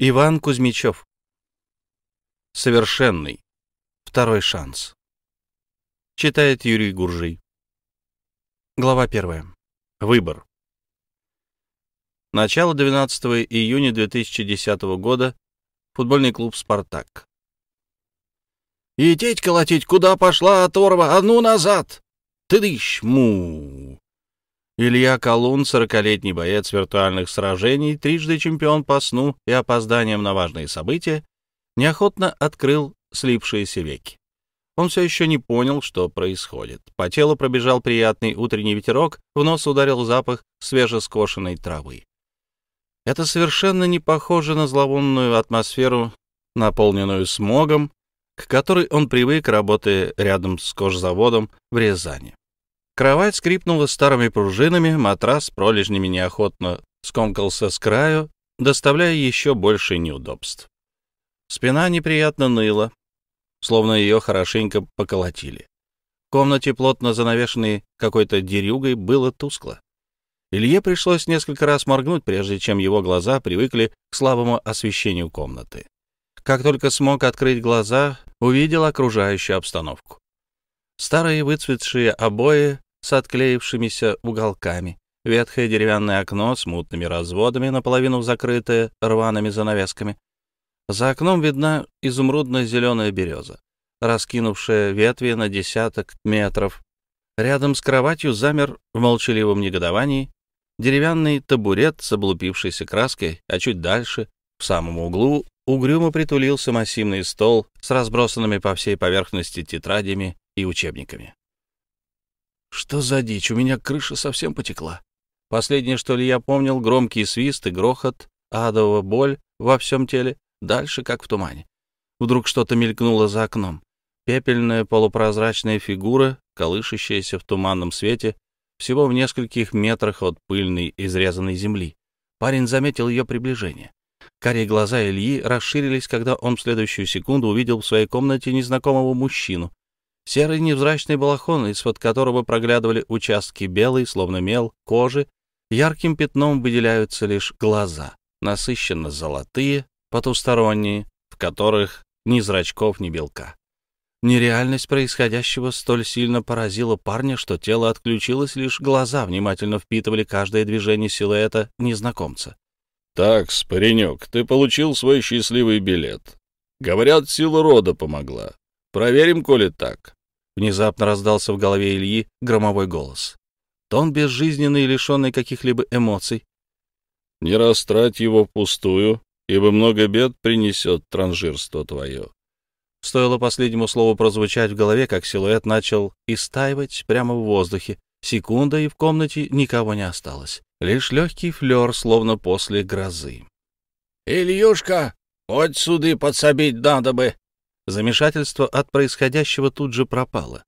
Иван Кузьмичев. Совершенный. Второй шанс. Читает Юрий Гуржий. Глава первая. Выбор. Начало 12 июня 2010 года. Футбольный клуб «Спартак». «Ететь колотить! Куда пошла оторва? А ну назад! Ты дыщ! Му!» Илья Колун, сорокалетний боец виртуальных сражений, трижды чемпион по сну и опозданием на важные события, неохотно открыл слипшиеся веки. Он все еще не понял, что происходит. По телу пробежал приятный утренний ветерок, в нос ударил запах свежескошенной травы. Это совершенно не похоже на зловонную атмосферу, наполненную смогом, к которой он привык, работая рядом с кожзаводом в Рязани. Кровать скрипнула старыми пружинами, матрас пролежнями неохотно скомкался с краю, доставляя еще больше неудобств. Спина неприятно ныла, словно ее хорошенько поколотили. В комнате, плотно занавешенной какой-то дерюгой, было тускло. Илье пришлось несколько раз моргнуть, прежде чем его глаза привыкли к слабому освещению комнаты. Как только смог открыть глаза, увидел окружающую обстановку. Старые выцветшие обои с отклеившимися уголками, ветхое деревянное окно с мутными разводами, наполовину закрытое рваными занавесками. За окном видна изумрудно-зеленая береза, раскинувшая ветви на десяток метров. Рядом с кроватью замер в молчаливом негодовании деревянный табурет с облупившейся краской, а чуть дальше, в самом углу, угрюмо притулился массивный стол с разбросанными по всей поверхности тетрадями и учебниками. Что за дичь? У меня крыша совсем потекла. Последнее, что ли, я помнил, громкий свист и грохот, адова боль во всем теле, дальше как в тумане. Вдруг что-то мелькнуло за окном. Пепельная полупрозрачная фигура, колышащаяся в туманном свете, всего в нескольких метрах от пыльной, изрезанной земли. Парень заметил ее приближение. Карие глаза Ильи расширились, когда он в следующую секунду увидел в своей комнате незнакомого мужчину. Серый невзрачный балахон, из-под которого проглядывали участки белой, словно мел, кожи, ярким пятном выделяются лишь глаза, насыщенно золотые, потусторонние, в которых ни зрачков, ни белка. Нереальность происходящего столь сильно поразила парня, что тело отключилось, лишь глаза внимательно впитывали каждое движение силуэта незнакомца. «Так, паренек, ты получил свой счастливый билет. Говорят, сила рода помогла. Проверим, коли так». Внезапно раздался в голове Ильи громовой голос. Тон безжизненный и лишенный каких-либо эмоций. «Не растрать его впустую, ибо много бед принесет транжирство твое». Стоило последнему слову прозвучать в голове, как силуэт начал истаивать прямо в воздухе. Секунда, и в комнате никого не осталось. Лишь легкий флер, словно после грозы. «Ильюшка, хоть суды подсобить надо бы!» Замешательство от происходящего тут же пропало.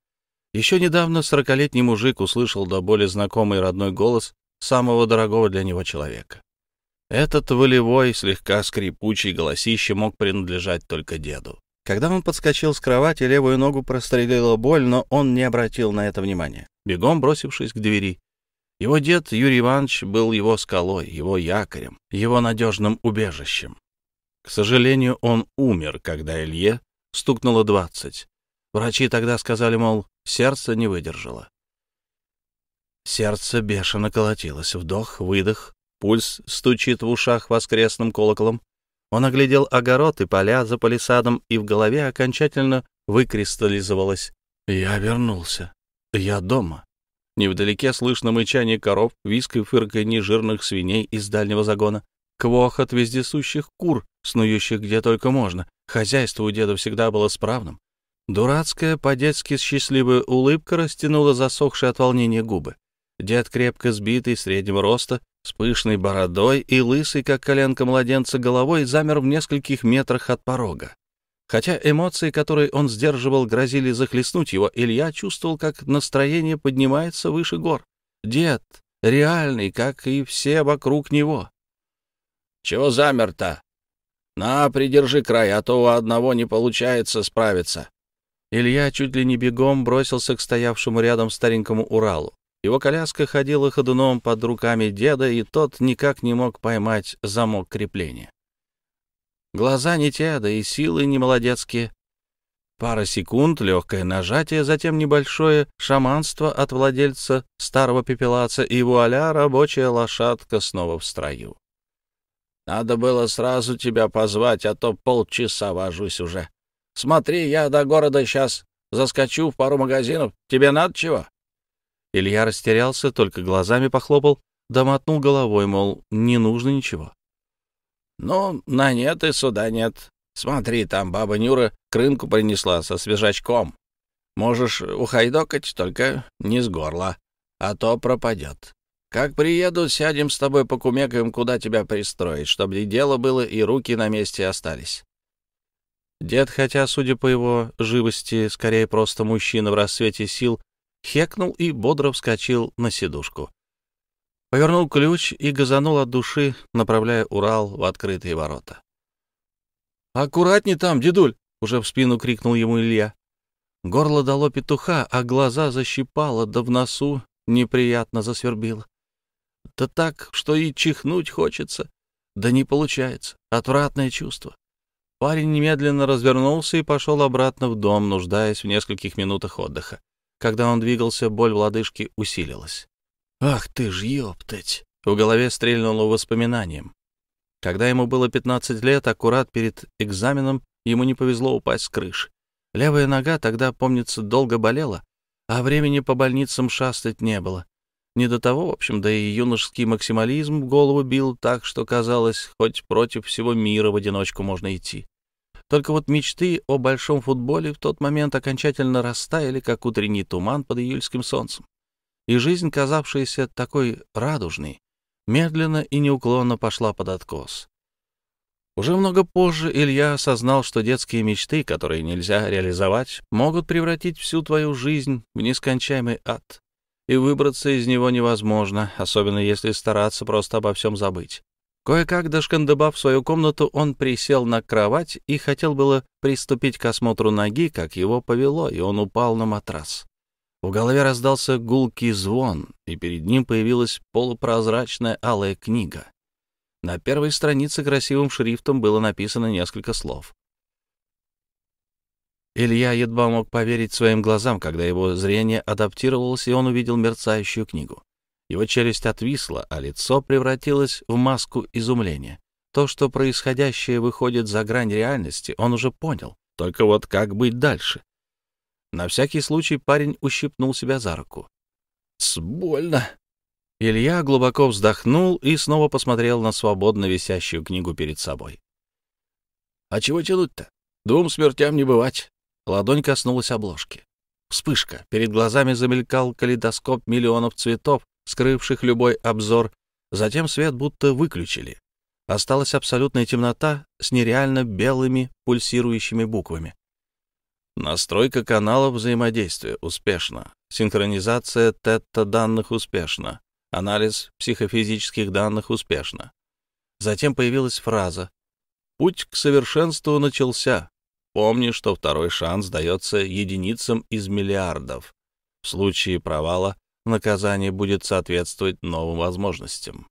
Еще недавно сорокалетний мужик услышал до боли знакомый родной голос самого дорогого для него человека. Этот волевой, слегка скрипучий голосище мог принадлежать только деду. Когда он подскочил с кровати, левую ногу прострелила боль, но он не обратил на это внимания, бегом бросившись к двери. Его дед Юрий Иванович был его скалой, его якорем, его надежным убежищем. К сожалению, он умер, когда Илье стукнуло двадцать. Врачи тогда сказали, мол, сердце не выдержало. Сердце бешено колотилось, вдох, выдох, пульс стучит в ушах воскресным колоколом. Он оглядел огород и поля за палисадом, и в голове окончательно выкристаллизовалось. «Я вернулся. Я дома». Невдалеке слышно мычание коров, виск и фырканье жирных свиней из дальнего загона, квохот вездесущих кур, снующих где только можно, Хозяйство у деда всегда было справным. Дурацкая, по-детски счастливая улыбка растянула засохшие от волнения губы. Дед крепко сбитый, среднего роста, с пышной бородой и лысый, как коленка младенца, головой замер в нескольких метрах от порога. Хотя эмоции, которые он сдерживал, грозили захлестнуть его, Илья чувствовал, как настроение поднимается выше гор. Дед, реальный, как и все вокруг него. — Чего замер-то? На, придержи край, а то у одного не получается справиться. Илья чуть ли не бегом бросился к стоявшему рядом старенькому Уралу. Его коляска ходила ходуном под руками деда, и тот никак не мог поймать замок крепления. Глаза не те, да и силы не молодецкие. Пара секунд, легкое нажатие, затем небольшое шаманство от владельца старого пепелаца, и вуаля, рабочая лошадка снова в строю. Надо было сразу тебя позвать, а то полчаса вожусь уже. Смотри, я до города сейчас заскочу в пару магазинов. Тебе надо чего?» Илья растерялся, только глазами похлопал, да мотнул головой, мол, не нужно ничего. «Ну, на нет и сюда нет. Смотри, там баба Нюра к рынку принесла со свежачком. Можешь ухайдокать, только не с горла, а то пропадет. Как приеду, сядем с тобой покумекаем, куда тебя пристроить, чтобы и дело было, и руки на месте остались. Дед, хотя, судя по его живости, скорее просто мужчина в рассвете сил, хекнул и бодро вскочил на сидушку. Повернул ключ и газанул от души, направляя Урал в открытые ворота. «Аккуратней там, дедуль!» — уже в спину крикнул ему Илья. Горло дало петуха, а глаза защипало, да в носу неприятно засвербило. Да так, что и чихнуть хочется. Да не получается. Отвратное чувство. Парень немедленно развернулся и пошел обратно в дом, нуждаясь в нескольких минутах отдыха. Когда он двигался, боль в лодыжке усилилась. «Ах ты ж, ёптать!» В голове стрельнуло воспоминанием. Когда ему было 15 лет, аккурат перед экзаменом, ему не повезло упасть с крыши. Левая нога тогда, помнится, долго болела, а времени по больницам шастать не было. Не до того, в общем, да и юношеский максимализм голову бил так, что казалось, хоть против всего мира в одиночку можно идти. Только вот мечты о большом футболе в тот момент окончательно растаяли, как утренний туман под июльским солнцем. И жизнь, казавшаяся такой радужной, медленно и неуклонно пошла под откос. Уже много позже Илья осознал, что детские мечты, которые нельзя реализовать, могут превратить всю твою жизнь в нескончаемый ад и выбраться из него невозможно, особенно если стараться просто обо всем забыть. Кое-как дошкандыбав свою комнату, он присел на кровать и хотел было приступить к осмотру ноги, как его повело, и он упал на матрас. В голове раздался гулкий звон, и перед ним появилась полупрозрачная алая книга. На первой странице красивым шрифтом было написано несколько слов. Илья едва мог поверить своим глазам, когда его зрение адаптировалось, и он увидел мерцающую книгу. Его челюсть отвисла, а лицо превратилось в маску изумления. То, что происходящее выходит за грань реальности, он уже понял. Только вот как быть дальше? На всякий случай парень ущипнул себя за руку. «С больно!» Илья глубоко вздохнул и снова посмотрел на свободно висящую книгу перед собой. «А чего тянуть-то? Двум смертям не бывать. Ладонь коснулась обложки. Вспышка. Перед глазами замелькал калейдоскоп миллионов цветов, скрывших любой обзор. Затем свет будто выключили. Осталась абсолютная темнота с нереально белыми пульсирующими буквами. Настройка каналов взаимодействия успешна. Синхронизация тета-данных успешна. Анализ психофизических данных успешно. Затем появилась фраза «Путь к совершенству начался. Помни, что второй шанс дается единицам из миллиардов. В случае провала наказание будет соответствовать новым возможностям.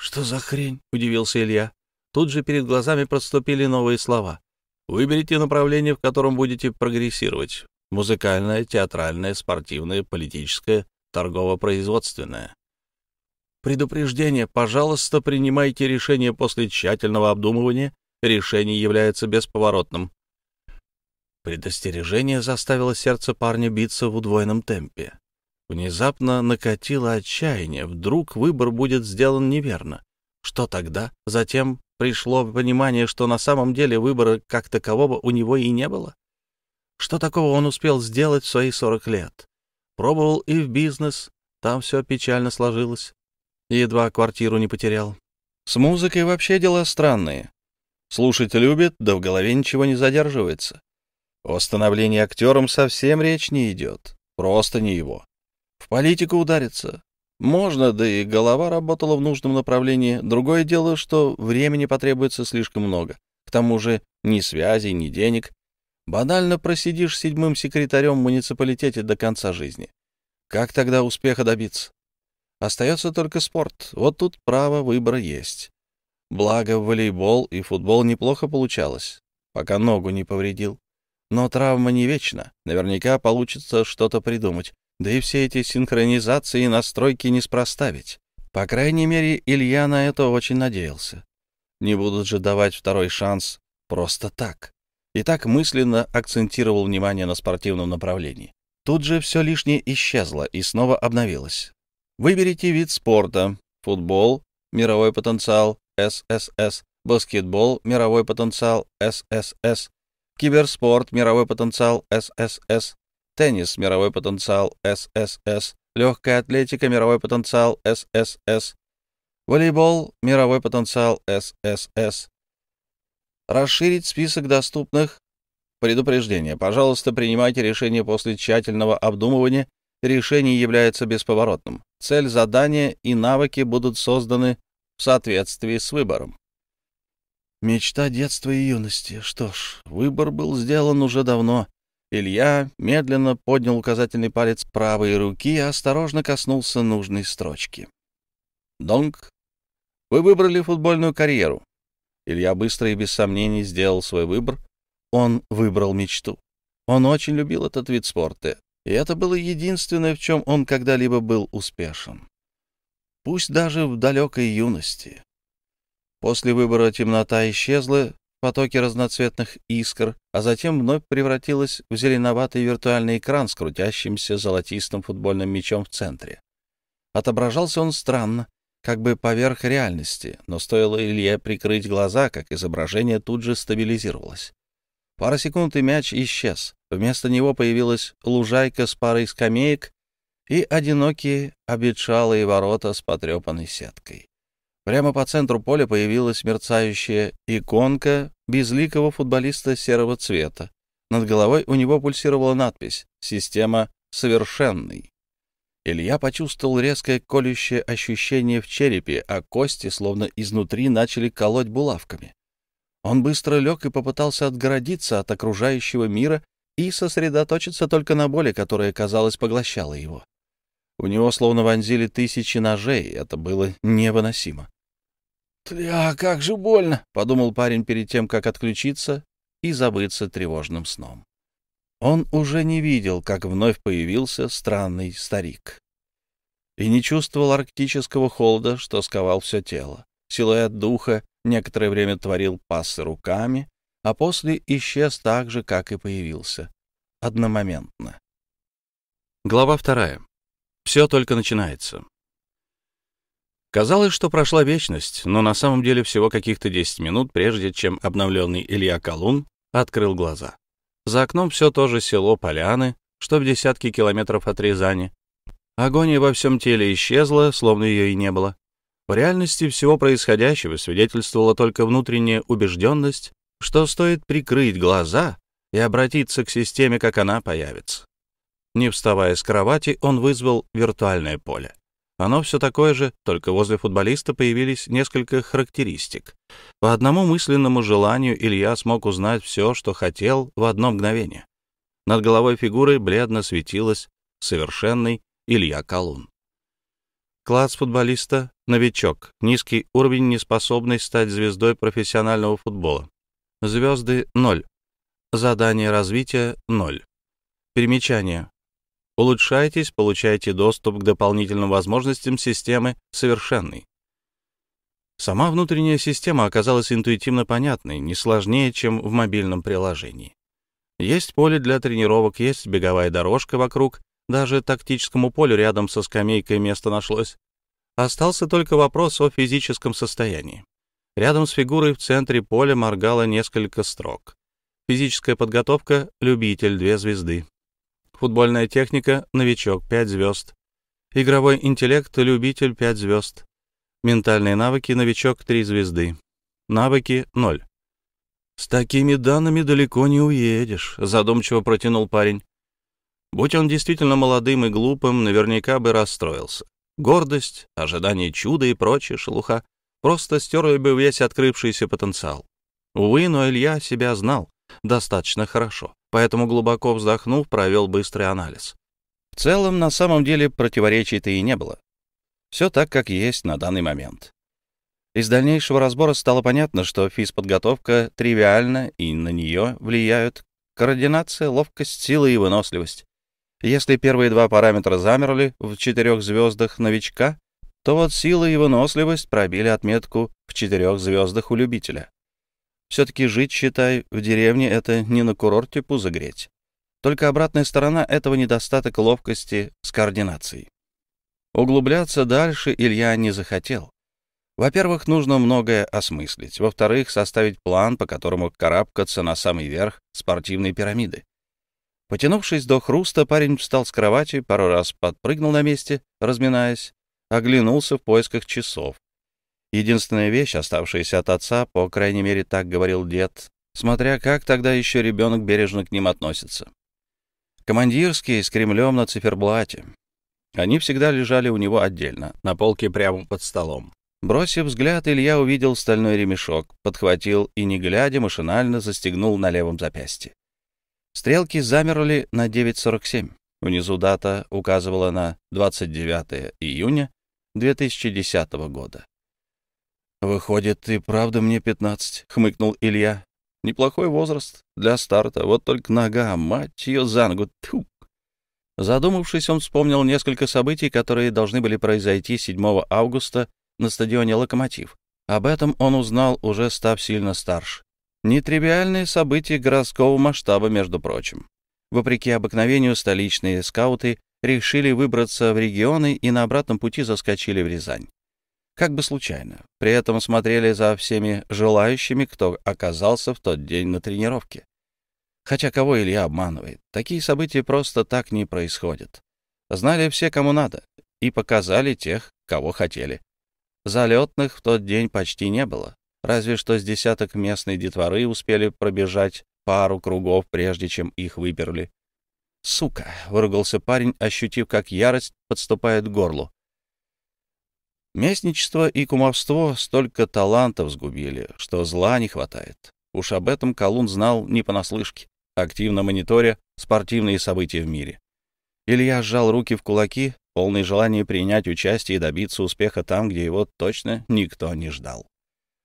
«Что за хрень?» — удивился Илья. Тут же перед глазами проступили новые слова. «Выберите направление, в котором будете прогрессировать. Музыкальное, театральное, спортивное, политическое, торгово-производственное». «Предупреждение. Пожалуйста, принимайте решение после тщательного обдумывания. Решение является бесповоротным. Предостережение заставило сердце парня биться в удвоенном темпе. Внезапно накатило отчаяние. Вдруг выбор будет сделан неверно. Что тогда? Затем пришло понимание, что на самом деле выбора как такового у него и не было. Что такого он успел сделать в свои 40 лет? Пробовал и в бизнес, там все печально сложилось. Едва квартиру не потерял. С музыкой вообще дела странные. Слушать любит, да в голове ничего не задерживается. О становлении актером совсем речь не идет. Просто не его. В политику удариться. Можно, да и голова работала в нужном направлении. Другое дело, что времени потребуется слишком много. К тому же ни связей, ни денег. Банально просидишь седьмым секретарем в муниципалитете до конца жизни. Как тогда успеха добиться? Остается только спорт. Вот тут право выбора есть. Благо, волейбол и футбол неплохо получалось, пока ногу не повредил. Но травма не вечна. Наверняка получится что-то придумать. Да и все эти синхронизации и настройки не спроставить. По крайней мере, Илья на это очень надеялся. Не будут же давать второй шанс просто так. И так мысленно акцентировал внимание на спортивном направлении. Тут же все лишнее исчезло и снова обновилось. Выберите вид спорта. Футбол, мировой потенциал, ССС. Баскетбол, мировой потенциал, ССС киберспорт, мировой потенциал ССС, теннис, мировой потенциал ССС, легкая атлетика, мировой потенциал ССС, волейбол, мировой потенциал ССС. Расширить список доступных. Предупреждение. Пожалуйста, принимайте решение после тщательного обдумывания. Решение является бесповоротным. Цель задания и навыки будут созданы в соответствии с выбором. Мечта детства и юности. Что ж, выбор был сделан уже давно. Илья медленно поднял указательный палец правой руки и осторожно коснулся нужной строчки. «Донг, вы выбрали футбольную карьеру». Илья быстро и без сомнений сделал свой выбор. Он выбрал мечту. Он очень любил этот вид спорта, и это было единственное, в чем он когда-либо был успешен. Пусть даже в далекой юности. После выбора темнота исчезла в потоке разноцветных искр, а затем вновь превратилась в зеленоватый виртуальный экран с крутящимся золотистым футбольным мячом в центре. Отображался он странно, как бы поверх реальности, но стоило Илье прикрыть глаза, как изображение тут же стабилизировалось. Пара секунд и мяч исчез. Вместо него появилась лужайка с парой скамеек и одинокие обветшалые ворота с потрепанной сеткой. Прямо по центру поля появилась мерцающая иконка безликого футболиста серого цвета. Над головой у него пульсировала надпись «Система совершенный». Илья почувствовал резкое колющее ощущение в черепе, а кости словно изнутри начали колоть булавками. Он быстро лег и попытался отгородиться от окружающего мира и сосредоточиться только на боли, которая, казалось, поглощала его. У него словно вонзили тысячи ножей, это было невыносимо. «А как же больно!» — подумал парень перед тем, как отключиться и забыться тревожным сном. Он уже не видел, как вновь появился странный старик. И не чувствовал арктического холода, что сковал все тело. Силуэт духа некоторое время творил пассы руками, а после исчез так же, как и появился. Одномоментно. Глава вторая. Все только начинается. Казалось, что прошла вечность, но на самом деле всего каких-то 10 минут, прежде чем обновленный Илья Колун открыл глаза. За окном все то же село Поляны, что в десятке километров от Рязани. Агония во всем теле исчезла, словно ее и не было. В реальности всего происходящего свидетельствовала только внутренняя убежденность, что стоит прикрыть глаза и обратиться к системе, как она появится. Не вставая с кровати, он вызвал виртуальное поле. Оно все такое же, только возле футболиста появились несколько характеристик. По одному мысленному желанию Илья смог узнать все, что хотел, в одно мгновение. Над головой фигуры бледно светилась совершенный Илья Колун. Класс футболиста — новичок, низкий уровень, не стать звездой профессионального футбола. Звезды — ноль. Задание развития — ноль. Перемечание. Улучшайтесь, получайте доступ к дополнительным возможностям системы совершенной. Сама внутренняя система оказалась интуитивно понятной, не сложнее, чем в мобильном приложении. Есть поле для тренировок, есть беговая дорожка вокруг, даже тактическому полю рядом со скамейкой место нашлось. Остался только вопрос о физическом состоянии. Рядом с фигурой в центре поля моргало несколько строк. Физическая подготовка «Любитель, две звезды» футбольная техника, новичок, 5 звезд, игровой интеллект, любитель, 5 звезд, ментальные навыки, новичок, 3 звезды, навыки, 0. «С такими данными далеко не уедешь», — задумчиво протянул парень. Будь он действительно молодым и глупым, наверняка бы расстроился. Гордость, ожидание чуда и прочая шелуха просто стерли бы весь открывшийся потенциал. Увы, но Илья себя знал достаточно хорошо поэтому, глубоко вздохнув, провел быстрый анализ. В целом, на самом деле, противоречий-то и не было. Все так, как есть на данный момент. Из дальнейшего разбора стало понятно, что физподготовка тривиальна, и на нее влияют координация, ловкость, сила и выносливость. Если первые два параметра замерли в четырех звездах новичка, то вот сила и выносливость пробили отметку в четырех звездах у любителя. Все-таки жить, считай, в деревне — это не на курорте пузо Только обратная сторона этого недостаток ловкости с координацией. Углубляться дальше Илья не захотел. Во-первых, нужно многое осмыслить. Во-вторых, составить план, по которому карабкаться на самый верх спортивной пирамиды. Потянувшись до хруста, парень встал с кровати, пару раз подпрыгнул на месте, разминаясь, оглянулся в поисках часов. Единственная вещь, оставшаяся от отца, по крайней мере, так говорил дед, смотря как тогда еще ребенок бережно к ним относится. Командирские с Кремлем на циферблате. Они всегда лежали у него отдельно, на полке прямо под столом. Бросив взгляд, Илья увидел стальной ремешок, подхватил и, не глядя, машинально застегнул на левом запястье. Стрелки замерли на 9.47. Внизу дата указывала на 29 июня 2010 года. «Выходит, ты правда мне пятнадцать?» — хмыкнул Илья. «Неплохой возраст для старта, вот только нога, мать ее за ногу, тьфу!» Задумавшись, он вспомнил несколько событий, которые должны были произойти 7 августа на стадионе «Локомотив». Об этом он узнал, уже став сильно старше. Нетривиальные события городского масштаба, между прочим. Вопреки обыкновению, столичные скауты решили выбраться в регионы и на обратном пути заскочили в Рязань как бы случайно. При этом смотрели за всеми желающими, кто оказался в тот день на тренировке. Хотя кого Илья обманывает, такие события просто так не происходят. Знали все, кому надо, и показали тех, кого хотели. Залетных в тот день почти не было, разве что с десяток местной детворы успели пробежать пару кругов, прежде чем их выперли. «Сука!» — выругался парень, ощутив, как ярость подступает к горлу. Местничество и кумовство столько талантов сгубили, что зла не хватает. Уж об этом Колун знал не понаслышке, активно мониторя спортивные события в мире. Илья сжал руки в кулаки, полный желания принять участие и добиться успеха там, где его точно никто не ждал.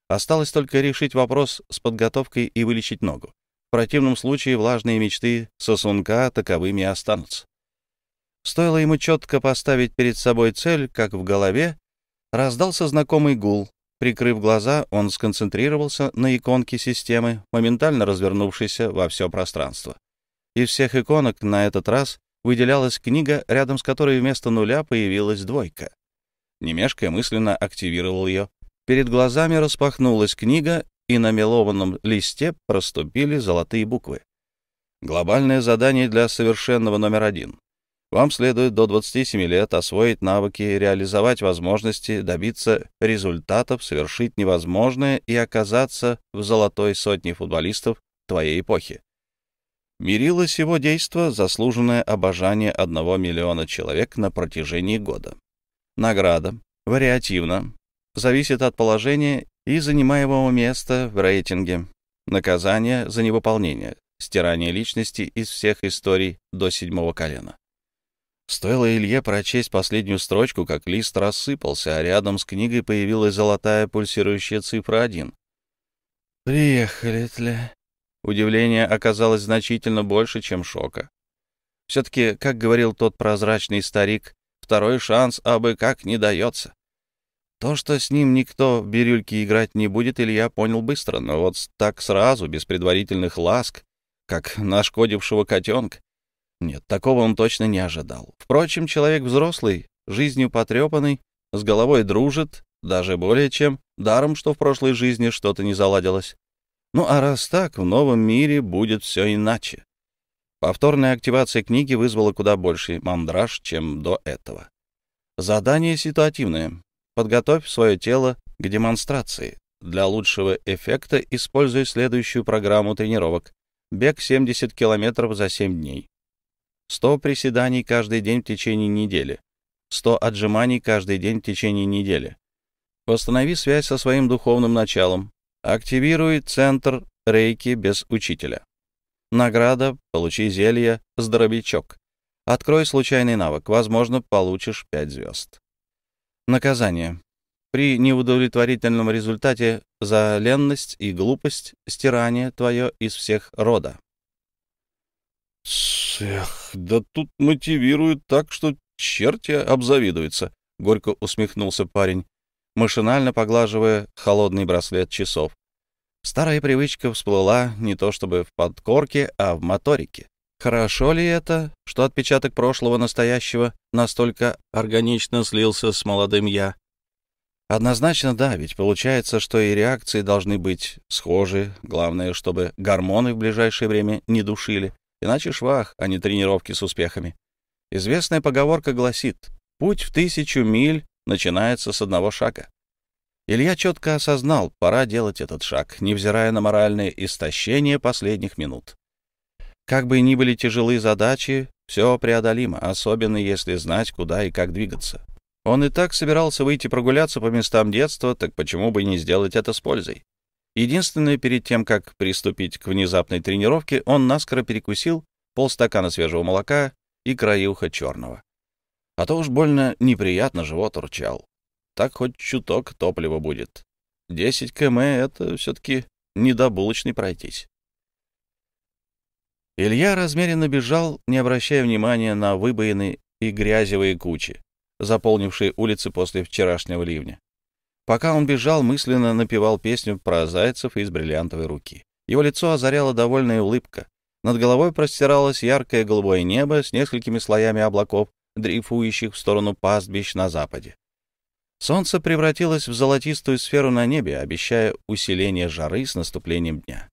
Осталось только решить вопрос с подготовкой и вылечить ногу. В противном случае влажные мечты сосунка таковыми и останутся. Стоило ему четко поставить перед собой цель, как в голове Раздался знакомый гул. Прикрыв глаза, он сконцентрировался на иконке системы, моментально развернувшейся во все пространство. Из всех иконок на этот раз выделялась книга, рядом с которой вместо нуля появилась двойка. Немешкая мысленно активировал ее. Перед глазами распахнулась книга, и на мелованном листе проступили золотые буквы. Глобальное задание для совершенного номер один. Вам следует до 27 лет освоить навыки, реализовать возможности, добиться результатов, совершить невозможное и оказаться в золотой сотне футболистов твоей эпохи. Мерило его действа заслуженное обожание одного миллиона человек на протяжении года. Награда вариативна, зависит от положения и занимаемого места в рейтинге. Наказание за невыполнение, стирание личности из всех историй до седьмого колена. Стоило Илье прочесть последнюю строчку, как лист рассыпался, а рядом с книгой появилась золотая пульсирующая цифра 1. «Приехали, тля». Удивление оказалось значительно больше, чем шока. Все-таки, как говорил тот прозрачный старик, второй шанс абы как не дается. То, что с ним никто в бирюльки играть не будет, Илья понял быстро, но вот так сразу, без предварительных ласк, как нашкодившего котенка, нет, такого он точно не ожидал. Впрочем, человек взрослый, жизнью потрепанный, с головой дружит, даже более чем, даром, что в прошлой жизни что-то не заладилось. Ну а раз так, в новом мире будет все иначе. Повторная активация книги вызвала куда больше мандраж, чем до этого. Задание ситуативное. Подготовь свое тело к демонстрации. Для лучшего эффекта используй следующую программу тренировок. Бег 70 километров за 7 дней. 100 приседаний каждый день в течение недели, 100 отжиманий каждый день в течение недели. Восстанови связь со своим духовным началом. Активируй центр рейки без учителя. Награда «Получи зелье. Здоровичок». Открой случайный навык. Возможно, получишь 5 звезд. Наказание. При неудовлетворительном результате за ленность и глупость стирание твое из всех рода. «Всех да тут мотивируют так, что черти обзавидуются», — горько усмехнулся парень, машинально поглаживая холодный браслет часов. Старая привычка всплыла не то чтобы в подкорке, а в моторике. Хорошо ли это, что отпечаток прошлого настоящего настолько органично слился с молодым «я»? Однозначно да, ведь получается, что и реакции должны быть схожи, главное, чтобы гормоны в ближайшее время не душили. Иначе швах, а не тренировки с успехами. Известная поговорка гласит «Путь в тысячу миль начинается с одного шага». Илья четко осознал, пора делать этот шаг, невзирая на моральное истощение последних минут. Как бы ни были тяжелые задачи, все преодолимо, особенно если знать, куда и как двигаться. Он и так собирался выйти прогуляться по местам детства, так почему бы не сделать это с пользой? Единственное, перед тем, как приступить к внезапной тренировке, он наскоро перекусил полстакана свежего молока и краюха черного. А то уж больно неприятно живот урчал. Так хоть чуток топлива будет. 10 км — это все-таки не до булочной пройтись. Илья размеренно бежал, не обращая внимания на выбоины и грязевые кучи, заполнившие улицы после вчерашнего ливня. Пока он бежал, мысленно напевал песню про зайцев из бриллиантовой руки. Его лицо озаряла довольная улыбка. Над головой простиралось яркое голубое небо с несколькими слоями облаков, дрейфующих в сторону пастбищ на западе. Солнце превратилось в золотистую сферу на небе, обещая усиление жары с наступлением дня.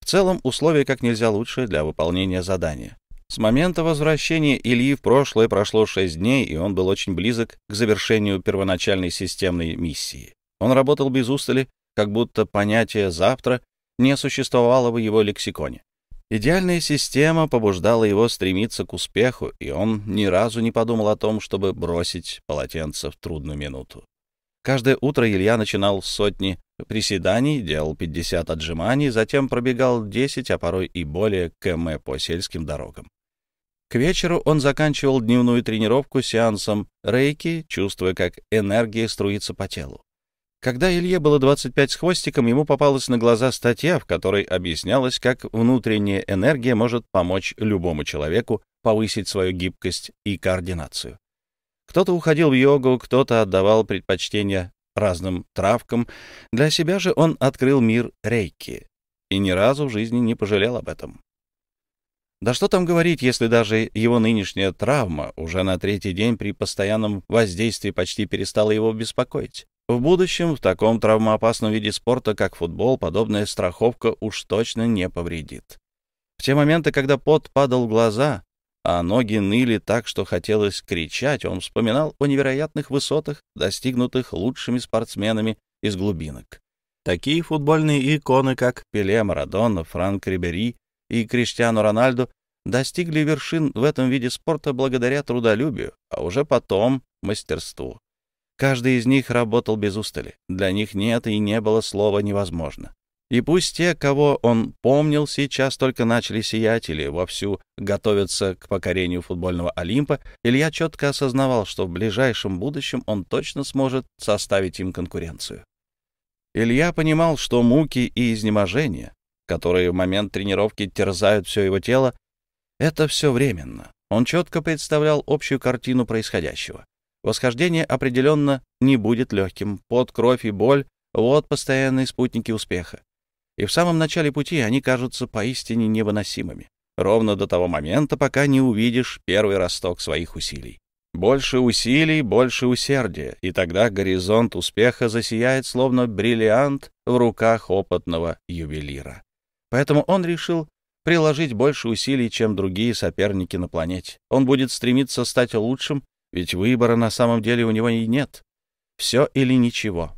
В целом, условия как нельзя лучше для выполнения задания. С момента возвращения Ильи в прошлое прошло шесть дней, и он был очень близок к завершению первоначальной системной миссии. Он работал без устали, как будто понятие «завтра» не существовало в его лексиконе. Идеальная система побуждала его стремиться к успеху, и он ни разу не подумал о том, чтобы бросить полотенце в трудную минуту. Каждое утро Илья начинал с сотни приседаний, делал 50 отжиманий, затем пробегал 10, а порой и более км по сельским дорогам. К вечеру он заканчивал дневную тренировку сеансом рейки, чувствуя, как энергия струится по телу. Когда Илье было 25 с хвостиком, ему попалась на глаза статья, в которой объяснялось, как внутренняя энергия может помочь любому человеку повысить свою гибкость и координацию. Кто-то уходил в йогу, кто-то отдавал предпочтение разным травкам. Для себя же он открыл мир рейки и ни разу в жизни не пожалел об этом. Да что там говорить, если даже его нынешняя травма уже на третий день при постоянном воздействии почти перестала его беспокоить. В будущем в таком травмоопасном виде спорта, как футбол, подобная страховка уж точно не повредит. В те моменты, когда пот падал в глаза, а ноги ныли так, что хотелось кричать, он вспоминал о невероятных высотах, достигнутых лучшими спортсменами из глубинок. Такие футбольные иконы, как Пеле, Марадона, Франк Рибери и Криштиану Рональду, достигли вершин в этом виде спорта благодаря трудолюбию, а уже потом — мастерству. Каждый из них работал без устали. Для них нет и не было слова «невозможно». И пусть те, кого он помнил, сейчас только начали сиять или вовсю готовятся к покорению футбольного Олимпа, Илья четко осознавал, что в ближайшем будущем он точно сможет составить им конкуренцию. Илья понимал, что муки и изнеможения, которые в момент тренировки терзают все его тело, это все временно. Он четко представлял общую картину происходящего. Восхождение определенно не будет легким. Под кровь и боль — вот постоянные спутники успеха. И в самом начале пути они кажутся поистине невыносимыми. Ровно до того момента, пока не увидишь первый росток своих усилий. Больше усилий, больше усердия, и тогда горизонт успеха засияет словно бриллиант в руках опытного ювелира. Поэтому он решил приложить больше усилий, чем другие соперники на планете. Он будет стремиться стать лучшим ведь выбора на самом деле у него и нет. Все или ничего.